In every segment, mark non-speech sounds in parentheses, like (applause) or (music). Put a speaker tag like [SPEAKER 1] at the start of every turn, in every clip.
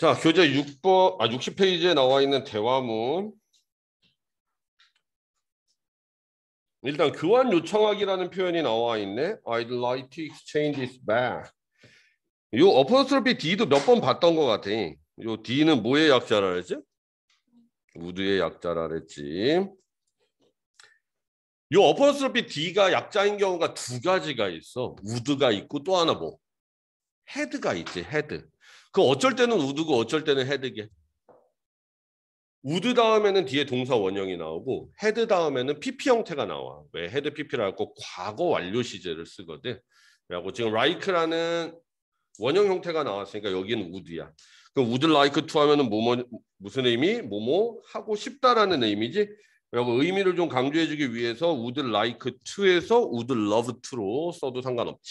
[SPEAKER 1] 자, 교재 6번, 아, 60페이지에 나와 있는 대화문. 일단 교환 요청하기라는 표현이 나와 있네. I'd like to exchange this back. 요 어퍼스트로피 D도 몇 번 봤던 것 같아. 요 D는 뭐의 약자라 그랬지? 우드의 약자라 그랬지. 요 어퍼스트로피 D가 약자인 경우가 두 가지가 있어. 우드가 있고 또 하나 뭐? 헤드가 있지, 헤드. 그 어쩔 때는 우드고 어쩔 때는 헤드게. 우드 다음에는 뒤에 동사 원형이 나오고 헤드 다음에는 PP 형태가 나와. 왜 헤드 PP라고 과거 완료 시제를 쓰거든. 라고 지금 라이크라는 원형 형태가 나왔으니까 여기는 우드야. 그 would l 하면은 뭐뭐 무슨 의미? 뭐뭐 하고 싶다라는 의미지. 라고 의미를 좀 강조해주기 위해서 would l 에서 would 로 써도 상관없지.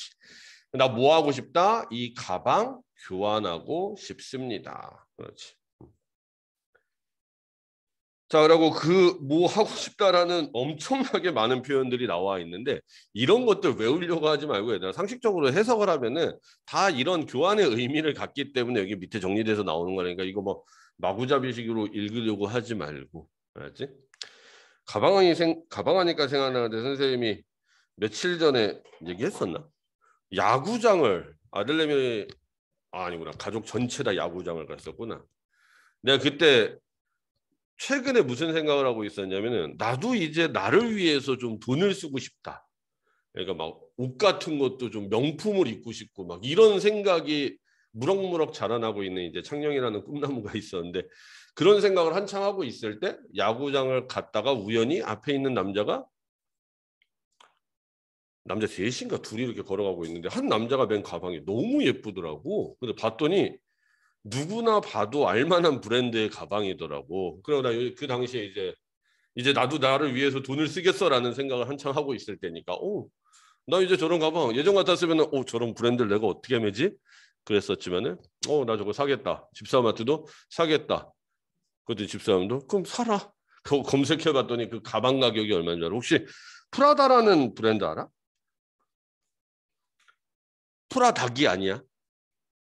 [SPEAKER 1] 나뭐 하고 싶다? 이 가방 교환하고 싶습니다. 그렇지. 자, 그리고 그 뭐 하고 싶다라는 엄청나게 많은 표현들이 나와 있는데 이런 것들 외우려고 하지 말고 얘들아 상식적으로 해석을 하면은 다 이런 교환의 의미를 갖기 때문에 여기 밑에 정리돼서 나오는 거니까 이거 뭐 마구잡이식으로 읽으려고 하지 말고 알았지? 가방 이생 가방 하니까 생각나는데 선생님이 며칠 전에 얘기했었나? 야구장을 아들내미 아, 아니구나 가족 전체다 야구장을 갔었구나. 내가 그때 최근에 무슨 생각을 하고 있었냐면은 나도 이제 나를 위해서 좀 돈을 쓰고 싶다. 그러니까 막 옷 같은 것도 좀 명품을 입고 싶고 막 이런 생각이 무럭무럭 자라나고 있는 이제 창녕이라는 꿈나무가 있었는데 그런 생각을 한창 하고 있을 때 야구장을 갔다가 우연히 앞에 있는 남자가 남자 셋인가 둘이 이렇게 걸어가고 있는데 한 남자가 맨 가방이 너무 예쁘더라고. 근데 봤더니 누구나 봐도 알만한 브랜드의 가방이더라고. 그러나 그 당시에 이제 이제 나도 나를 위해서 돈을 쓰겠어라는 생각을 한창 하고 있을 때니까, 어나 이제 저런 가방 예전 같았으면, 오, 저런 브랜드를 내가 어떻게 매지? 그랬었지만은, 어나 저거 사겠다. 집사람한테도 사겠다. 그랬더니 집사람도 그럼 사라. 검색해봤더니 그 가방 가격이 얼마인 지 알아? 혹시 프라다라는 브랜드 알아? 프라닭이 아니야.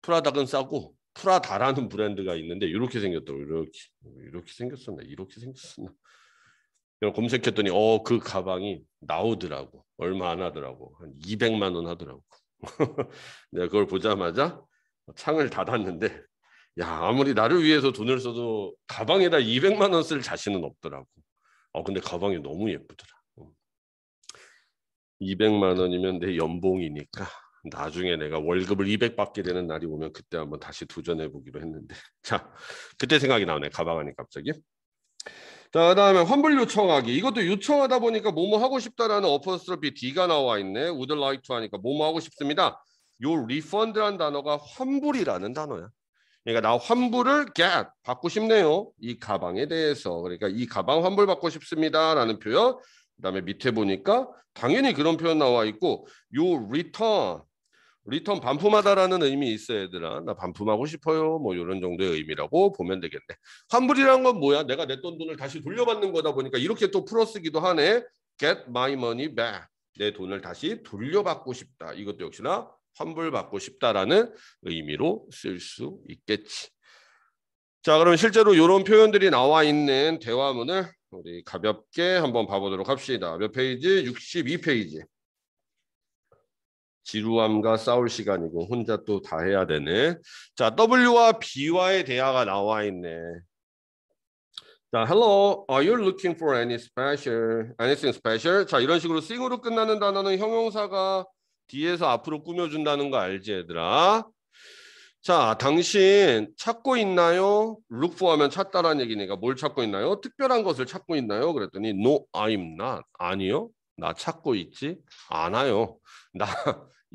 [SPEAKER 1] 프라닭은 싸고 프라다라는 브랜드가 있는데 이렇게 생겼다고 이렇게 이렇게 생겼었나? 이렇게 생겼었나? 검색했더니 어그 가방이 나오더라고. 얼마 안 하더라고. 한 200만 원 하더라고. (laughs) 내가 그걸 보자마자 창을 닫았는데 야 아무리 나를 위해서 돈을 써도 가방에다 200만 원 쓸 자신은 없더라고. 어 근데 가방이 너무 예쁘더라. 200만 음. 원이면 내 연봉이니까 나중에 내가 월급을 200 받게 되는 날이 오면 그때 한번 다시 도전해 보기로 했는데 (laughs) 자 그때 생각이 나오네 가방 안에 갑자기 자 그다음에 환불 요청하기 이것도 요청하다 보니까 뭐뭐 하고 싶다라는 어퍼스트로피 D가 나와 있네 would like to 하니까 뭐뭐 하고 싶습니다 요 refund라는 단어가 환불이라는 단어야 그러니까 나 환불을 get 받고 싶네요 이 가방에 대해서 그러니까 이 가방 환불 받고 싶습니다라는 표현 그다음에 밑에 보니까 당연히 그런 표현 나와 있고 요 return 리턴 반품하다라는 의미 있어 얘들아. 나 반품하고 싶어요. 뭐 이런 정도의 의미라고 보면 되겠네. 환불이란 건 뭐야? 내가 냈던 돈을 다시 돌려받는 거다 보니까 이렇게 또 풀어 쓰기도 하네. Get my money back. 내 돈을 다시 돌려받고 싶다. 이것도 역시나 환불받고 싶다라는 의미로 쓸 수 있겠지. 자, 그럼 실제로 이런 표현들이 나와 있는 대화문을 우리 가볍게 한번 봐보도록 합시다. 몇 페이지? 62페이지. 지루함과 싸울 시간이고 혼자 또 다 해야 되는 자 W와 B와의 대화가 나와 있네. 자, hello, are you looking for any special, anything special? 자, 이런 식으로 sing으로 끝나는 단어는 형용사가 뒤에서 앞으로 꾸며준다는 거 알지, 얘들아? 자, 당신 찾고 있나요? look for 하면 찾다라는 얘기니까 뭘 찾고 있나요? 특별한 것을 찾고 있나요? 그랬더니 no, I'm not. 아니요, 나 찾고 있지 않아요. 나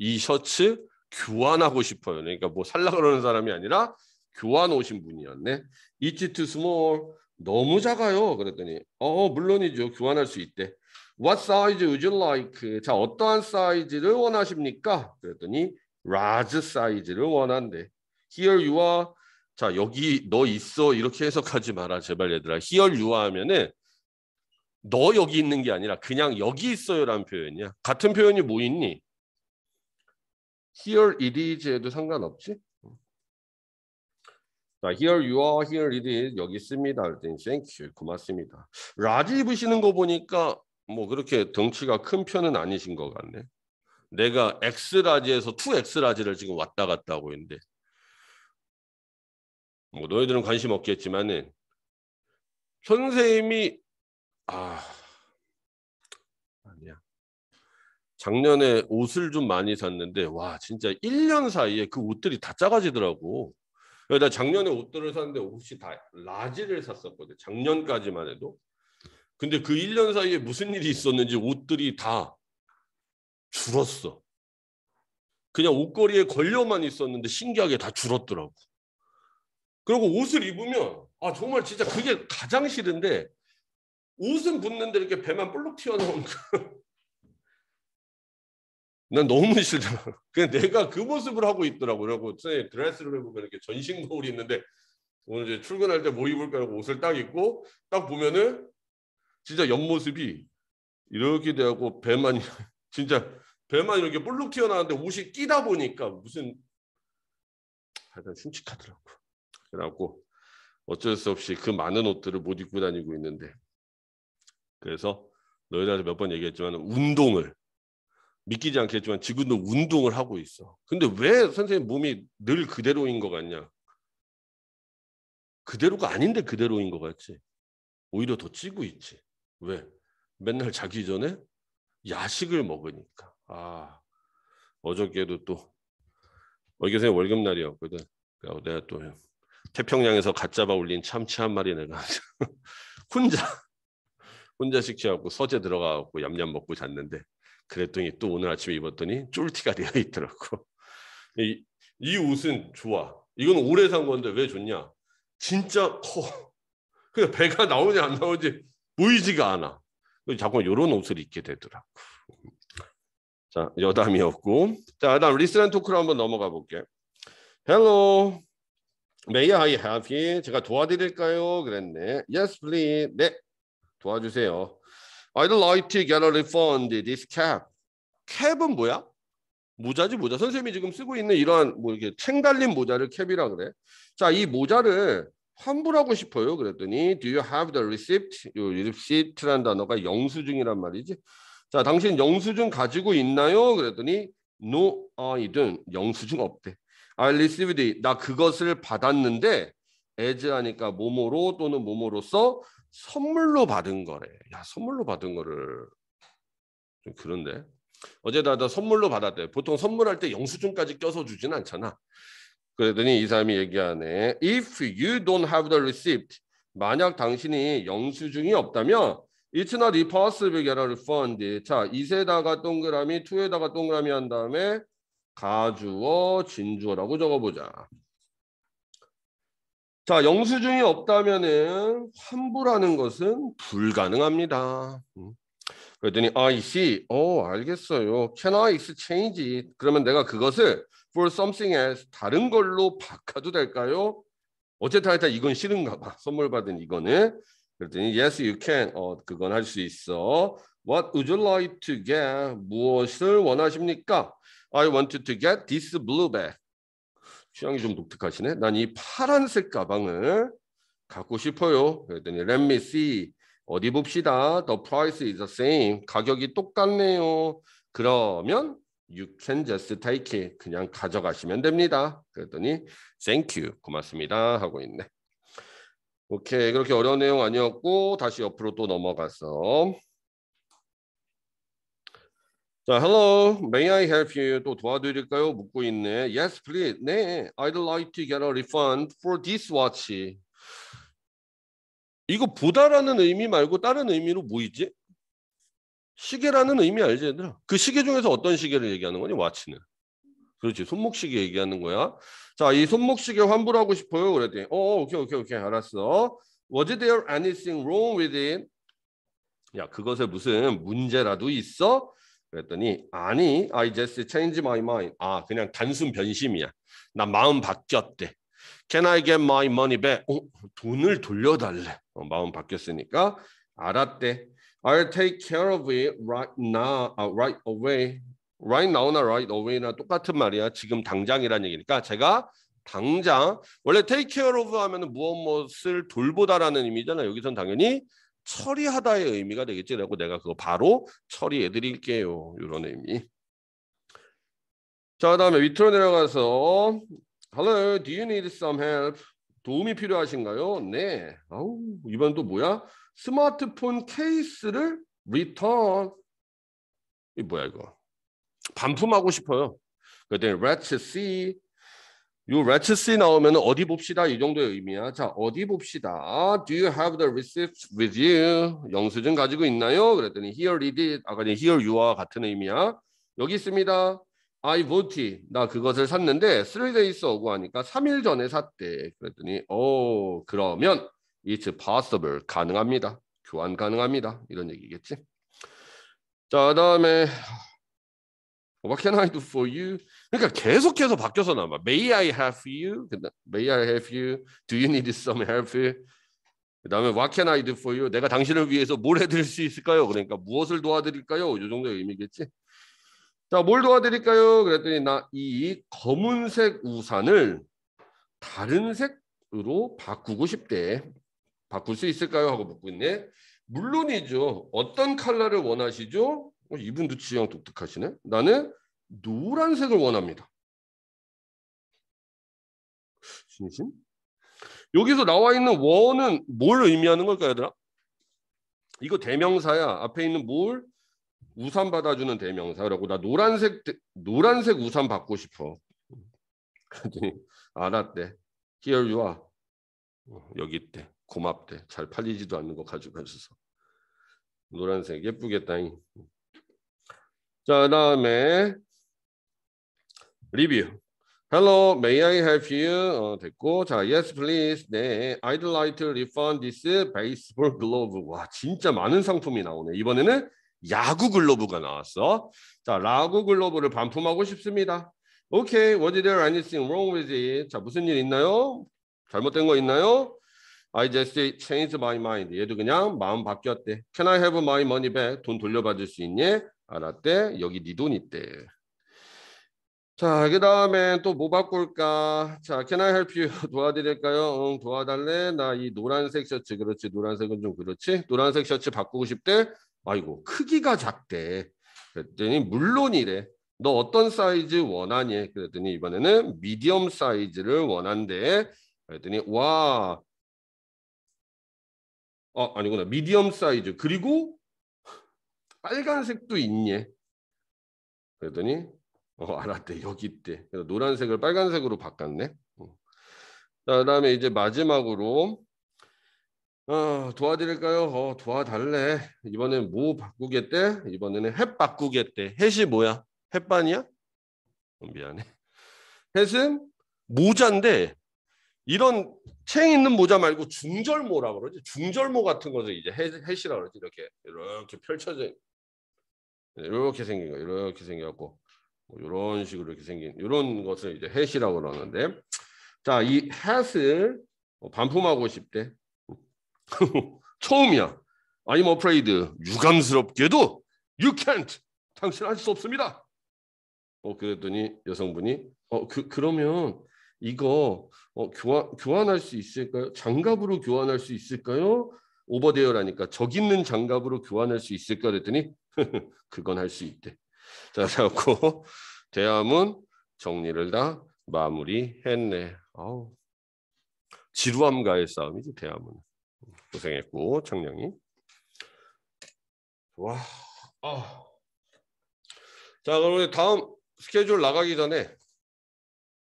[SPEAKER 1] 이 (laughs) 셔츠 교환하고 싶어요. 그러니까 뭐 살라 그러는 사람이 아니라 교환 오신 분이었네. It's too small. 너무 작아요. 그랬더니 어, 어 물론이죠. 교환할 수 있대. What size would you like? 자 어떠한 사이즈를 원하십니까? 그랬더니 l a 사이즈를 원한대. Here you are. 자 여기 너 있어 이렇게 해석하지 마라 제발 얘들아. Here you are 하면은 너 여기 있는 게 아니라 그냥 여기 있어요라는 표현이야. 같은 표현이 뭐 있니? Here it is에도 상관없지? 자, here you are, here it is 여기 있습니다. 할땐 thank you 고맙습니다. 라지 입으시는 거 보니까 뭐 그렇게 덩치가 큰 편은 아니신 것 같네. 내가 X 라지에서 2X 라지를 지금 왔다 갔다 하고 있는데 뭐 너희들은 관심 없겠지만은 선생님이 아 아니야. 작년에 옷을 좀 많이 샀는데 와 진짜 1년 사이에 그 옷들이 다 작아지더라고. 나 작년에 옷들을 샀는데 옷이 다 라지를 샀었거든. 작년까지만 해도. 근데 그 1년 사이에 무슨 일이 있었는지 옷들이 다 줄었어. 그냥 옷걸이에 걸려만 있었는데 신기하게 다 줄었더라고. 그리고 옷을 입으면 아 정말 진짜 그게 가장 싫은데 옷은 붙는데 이렇게 배만 볼록 튀어나온 거. (laughs) 난 너무 싫더라. 그냥 내가 그 모습을 하고 있더라고. 그러고 드레스룸에 보면 이렇게 전신 거울이 있는데 오늘 이제 출근할 때 뭐 입을까라고 옷을 딱 입고 딱 보면은 진짜 옆모습이 이렇게 되고 배만 (laughs) 진짜 배만 이렇게 볼록 튀어나왔는데 옷이 끼다 보니까 무슨 하여튼 흉측하더라고. 그래갖고 어쩔 수 없이 그 많은 옷들을 못 입고 다니고 있는데 그래서 너희들한테 몇 번 얘기했지만 운동을 믿기지 않겠지만 지금도 운동을 하고 있어. 근데 왜 선생님 몸이 늘 그대로인 것 같냐? 그대로가 아닌데 그대로인 것 같지. 오히려 더 찌고 있지. 왜? 맨날 자기 전에 야식을 먹으니까. 아, 어저께도 또 월교생 월급 날이었거든. 내가 또 태평양에서 갓 잡아 올린 참치 한 마리 내가 (laughs) 혼자 혼자 식취하고 서재 들어가고 얌얌 먹고 잤는데 그랬더니 또 오늘 아침에 입었더니 쫄티가 되어 있더라고. 이, 이 옷은 좋아. 이건 오래 산 건데 왜 좋냐? 진짜 커. 그냥 배가 나오지 안 나오지 보이지가 않아. 자꾸 이런 옷을 입게 되더라고. 자 여담이었고 자 다음 리스란 토크로 한번 넘어가 볼게. Hello, may I help you? 제가 도와드릴까요? 그랬네. Yes, please. 네, 도와주세요. I'd like to get a refund this cap. 캡은 뭐야? 모자지 모자. 선생님이 지금 쓰고 있는 이러한 뭐 이렇게 챙 달린 모자를 캡이라 그래. 자, 이 모자를 환불하고 싶어요. 그랬더니 do you have the receipt? 요 r e c e i p t 라 단어가 영수증이란 말이지. 자, 당신 영수증 가지고 있나요? 그랬더니 no, I don't. 영수증 없대. I received it. 나 그것을 받았는데 as 하니까 모모로 또는 모모로서 선물로 받은 거래. 야, 선물로 받은 거를 좀 그런데 어제다 나 선물로 받았대. 보통 선물할 때 영수증까지 껴서 주진 않잖아. 그랬더니 이 사람이 얘기하네. If you don't have the receipt, 만약 당신이 영수증이 없다면 It's not impossible get a refund. 자, 2세다가 동그라미, 2에다가 동그라미 한 다음에 가주어, 진주어라고 적어보자. 자, 영수증이 없다면은 환불하는 것은 불가능합니다. 그랬더니 I see. 어, 알겠어요. Can I exchange it? 그러면 내가 그것을 for something else 다른 걸로 바꿔도 될까요? 어쨌든 하여튼 이건 싫은가 봐. 선물 받은 이거는. 그랬더니 yes you can. 어, 그건 할 수 있어. What would you like to get? 무엇을 원하십니까? I wanted to get this blue bag. 취향이 좀 독특하시네. 난 이 파란색 가방을 갖고 싶어요. 그랬더니 Let me see. 어디 봅시다. The price is the same. 가격이 똑같네요. 그러면 you can just take it. 그냥 가져가시면 됩니다. 그랬더니 thank you. 고맙습니다. 하고 있네. 오케이. 그렇게 어려운 내용 아니었고 다시 옆으로 또 넘어가서 자, hello, may I help you? 또 도와드릴까요? 묻고 있네. Yes, please. 네, I'd like to get a refund for this watch. 이거 부다라는 의미 말고 다른 의미로 뭐 있지? 시계라는 의미 알지 얘들아? 그 시계 중에서 어떤 시계를 얘기하는 거니? 와치는. 그렇지. 손목시계 얘기하는 거야. 자, 이 손목시계 환불하고 싶어요. 그랬더니 어, 어, 오케이, 오케이, 오케이. 알았어. Was there anything wrong with it? 야, 그것에 무슨 문제라도 있어? 그랬더니 아니 I just change my mind. 아 그냥 단순 변심이야. 나 마음 바뀌었대. Can I get my money back? 어, 돈을 돌려달래. 어, 마음 바뀌었으니까 알았대. I'll take care of it right now, uh, right away. Right now나 right away나 똑같은 말이야. 지금 당장이란 얘기니까 제가 당장 원래 take care of 하면은 무엇 무엇을 돌보다라는 의미잖아. 여기선 당연히 처리하다의 의미가 되겠지라고 내가 그거 바로 처리해 드릴게요. 이런 의미. 자, 그다음에 위트로 내려가서 Hello, do you need some help? 도움이 필요하신가요? 네. 아우, 이번 또 뭐야? 스마트폰 케이스를 return. 이 뭐야 이거? 반품하고 싶어요. 그랬더니 let's see 요 rat's 나오면 어디 봅시다 이 정도의 의미야. 자 어디 봅시다. Do you have the receipts with you? 영수증 가지고 있나요? 그랬더니 here it is. 아까 전에 here y o u are 같은 의미야. 여기 있습니다. I bought it. 나 그것을 샀는데 3 days ago 하니까 3일 전에 샀대. 그랬더니 오 oh, 그러면 it's possible 가능합니다. 교환 가능합니다. 이런 얘기겠지. 자 그다음에 What can I do for you? 그러니까 계속해서 바뀌어서 나와. May I have you? May I have you? Do you need some help? 그다음에 What can I do for you? 내가 당신을 위해서 뭘 해드릴 수 있을까요? 그러니까 무엇을 도와드릴까요? 이 정도 의미겠지. 자, 뭘 도와드릴까요? 그랬더니 나 이 검은색 우산을 다른 색으로 바꾸고 싶대. 바꿀 수 있을까요? 하고 묻고 있네. 물론이죠. 어떤 칼라를 원하시죠? 어, 이분도 지향 독특하시네. 나는 노란색을 원합니다. 진심? 여기서 나와 있는 원은 뭘 의미하는 걸까 얘들아? 이거 대명사야. 앞에 있는 뭘 우산 받아주는 대명사라고. 나 노란색 노란색 우산 받고 싶어. 그랬더니 알았대. Here you are. 여기 있대. 고맙대. 잘 팔리지도 않는 거 가지고 있어서. 노란색 예쁘겠다잉. 자, 다음에 리뷰. Hello, may I h a v e you? 어, 됐고, 자, yes, please. 네, I'd like to refund this baseball glove. 와, 진짜 많은 상품이 나오네. 이번에는 야구 글러브가 나왔어. 자, 라구 글러브를 반품하고 싶습니다. 오케이, okay, was there anything wrong with it? 자, 무슨 일 있나요? 잘못된 거 있나요? I just changed my mind. 얘도 그냥 마음 바뀌었대. Can I have my money back? 돈 돌려받을 수 있니? 알았대. 여기 네 돈 있대. 자, 그 다음에 또 뭐 바꿀까? 자, can I help you? (laughs) 도와드릴까요? 응, 도와달래? 나 이 노란색 셔츠, 그렇지. 노란색은 좀 그렇지. 노란색 셔츠 바꾸고 싶대? 아이고, 크기가 작대. 그랬더니 물론이래. 너 어떤 사이즈 원하니? 그랬더니 이번에는 미디엄 사이즈를 원한대. 그랬더니 와, 아 아니구나 미디엄 사이즈. 그리고 빨간색도 있니? 그랬더니 어, 알았대. 아, 여기 있대. 노란색을 빨간색으로 바꿨네. 어. 그다음에 이제 마지막으로 어, 도와드릴까요? 어, 도와달래. 이번엔 뭐 바꾸겠대? 이번에는 햇 바꾸겠대. 햇이 뭐야? 햇반이야? 어, 미안해. 햇은 모자인데 이런 챙 있는 모자 말고 중절모라 그러지. 중절모 같은 거죠. 이제 햇, 햇이라 그러지. 이렇게 이렇게 펼쳐져 이렇게 생긴 거. 이렇게 생겼고 뭐 이런 식으로 이렇게 생긴 이런 것을 이제 해시라고 그러는데 자이 h a 을 뭐 반품하고 싶대 (laughs) 처음이야 I'm afraid 유감스럽게도 you can't 당신 할 수 없습니다 어 그랬더니 여성분이 어 그, 그러면 이거 어, 교환, 교환할 수 있을까요? 장갑으로 교환할 수 있을까요? 오버데어라니까 적 있는 장갑으로 교환할 수 있을까 그랬더니 (laughs) 그건 할 수 있대. 자, 자래고 (laughs) 대함은 정리를 다 마무리했네. 아우 지루함과의 싸움이지 대함은 고생했고 청량이. 와. 아. 자 그럼 다음 스케줄 나가기 전에